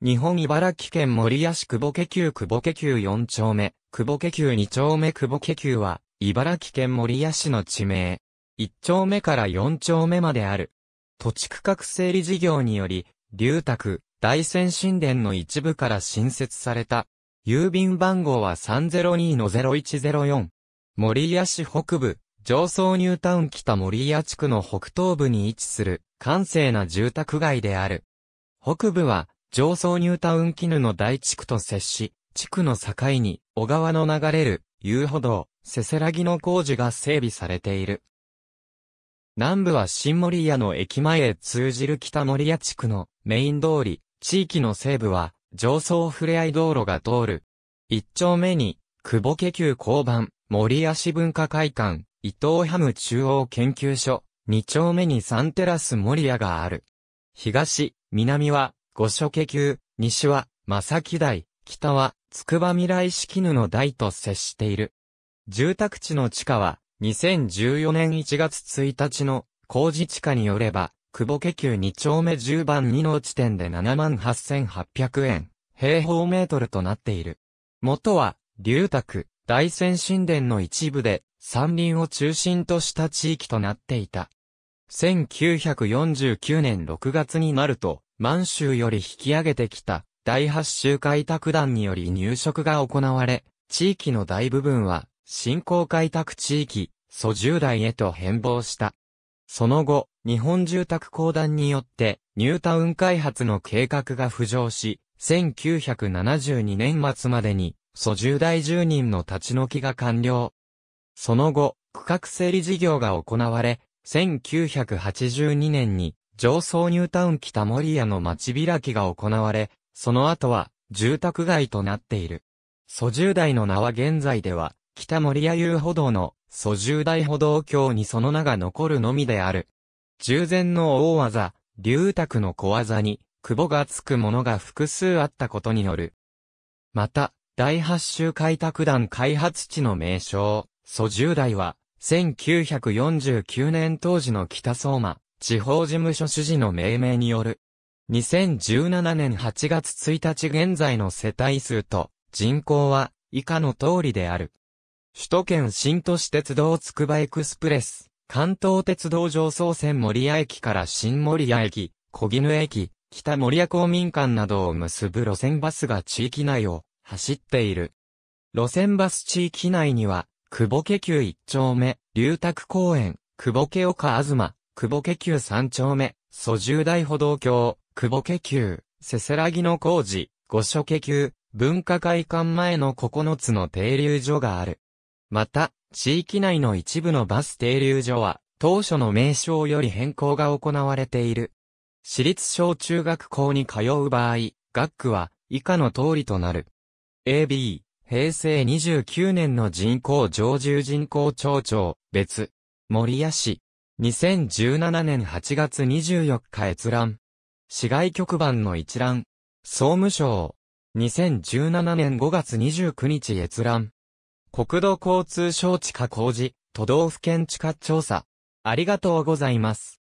日本茨城県守谷市久保家旧久保家旧4丁目、久保家旧2丁目久保家旧は、茨城県守谷市の地名。1丁目から4丁目まである。土地区画整理事業により、龍宅、大仙神殿の一部から新設された。郵便番号は302-0104。守谷市北部、上層ニュータウン北守谷地区の北東部に位置する、閑静な住宅街である。北部は、上層ニュータウン絹の大地区と接し、地区の境に、小川の流れる、遊歩道、せせらぎの工事が整備されている。南部は新森屋の駅前へ通じる北森屋地区のメイン通り、地域の西部は上層ふれあい道路が通る。一丁目に、久保家旧交番、森屋市文化会館、伊藤ハム中央研究所、二丁目にサンテラス森屋がある。東、南は五所家級、西は、正木台、北は、筑波未来式布の台と接している。住宅地の地下は、2014年1月1日の工事地価によれば、久保家級2丁目10番2の地点で78,800円、平方メートルとなっている。元は、龍卓、大仙神殿の一部で、山林を中心とした地域となっていた。1949年6月になると、満州より引き上げてきた第8州開拓団により入植が行われ、地域の大部分は新興開拓地域、蘇十代へと変貌した。その後、日本住宅公団によってニュータウン開発の計画が浮上し、1972年末までに蘇十代住人の立ち退きが完了。その後、区画整理事業が行われ、1982年に、上層ニュータウン北森屋の町開きが行われ、その後は、住宅街となっている。蘇十代の名は現在では、北森屋遊歩道の、蘇十代歩道橋にその名が残るのみである。従前の大技、龍卓の小技に、久保がつくものが複数あったことによる。また、第八州開拓団開発地の名称、蘇十代は、1949年当時の北相馬、地方事務所主事の命名による。2017年8月1日現在の世帯数と人口は以下の通りである。首都圏新都市鉄道つくばエクスプレス、関東鉄道上総線森谷駅から新森谷駅、小絹駅、北森谷公民館などを結ぶ路線バスが地域内を走っている。路線バス地域内には久保家宮一丁目、龍卓公園、久保家岡東、久保家宮三丁目、蘇十大歩道橋、久保家宮、せせらぎの工事、御所家宮、文化会館前の9つの停留所がある。また、地域内の一部のバス停留所は、当初の名称より変更が行われている。私立小中学校に通う場合、学区は以下の通りとなる。AB、平成29年の人口常住人口町長、別、森谷市。2017年8月24日閲覧。市外局番の一覧。総務省。2017年5月29日閲覧。国土交通省地下工事、都道府県地下調査。ありがとうございます。